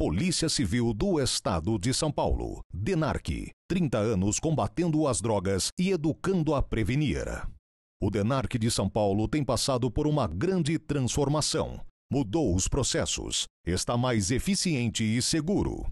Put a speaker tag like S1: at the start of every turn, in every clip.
S1: Polícia Civil do Estado de São Paulo. DENARC. 30 anos combatendo as drogas e educando a prevenir. O DENARC de São Paulo tem passado por uma grande transformação. Mudou os processos, está mais eficiente e seguro.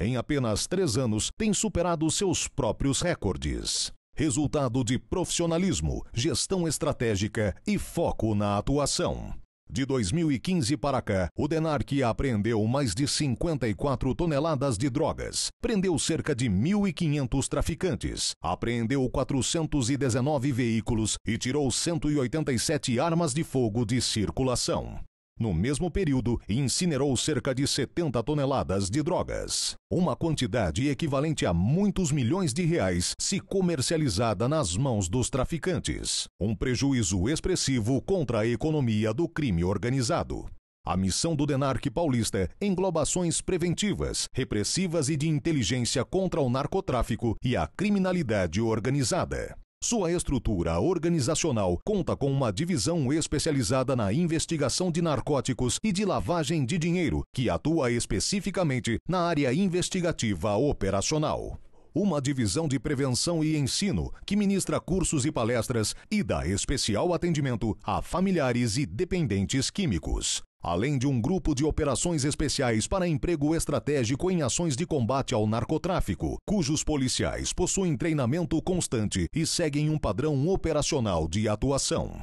S1: Em apenas três anos, tem superado seus próprios recordes. Resultado de profissionalismo, gestão estratégica e foco na atuação. De 2015 para cá, o DENARC apreendeu mais de 54 toneladas de drogas, prendeu cerca de 1.500 traficantes, apreendeu 419 veículos e tirou 187 armas de fogo de circulação. No mesmo período, incinerou cerca de 70 toneladas de drogas, uma quantidade equivalente a muitos milhões de reais se comercializada nas mãos dos traficantes, um prejuízo expressivo contra a economia do crime organizado. A missão do DENARC paulista é engloba ações preventivas, repressivas e de inteligência contra o narcotráfico e a criminalidade organizada. Sua estrutura organizacional conta com uma divisão especializada na investigação de narcóticos e de lavagem de dinheiro, que atua especificamente na área investigativa operacional uma divisão de prevenção e ensino que ministra cursos e palestras e dá especial atendimento a familiares e dependentes químicos além de um grupo de operações especiais para emprego estratégico em ações de combate ao narcotráfico, cujos policiais possuem treinamento constante e seguem um padrão operacional de atuação.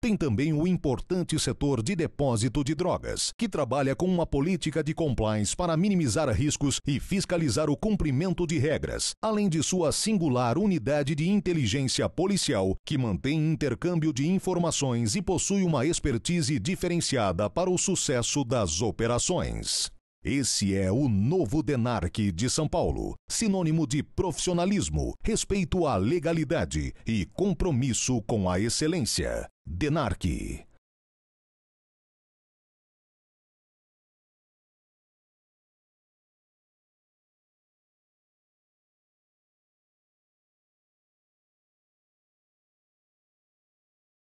S1: Tem também o importante setor de depósito de drogas, que trabalha com uma política de compliance para minimizar riscos e fiscalizar o cumprimento de regras, além de sua singular unidade de inteligência policial, que mantém intercâmbio de informações e possui uma expertise diferenciada para o sucesso das operações. Esse é o novo DENARC de São Paulo, sinônimo de profissionalismo, respeito à legalidade e compromisso com a excelência. DENARC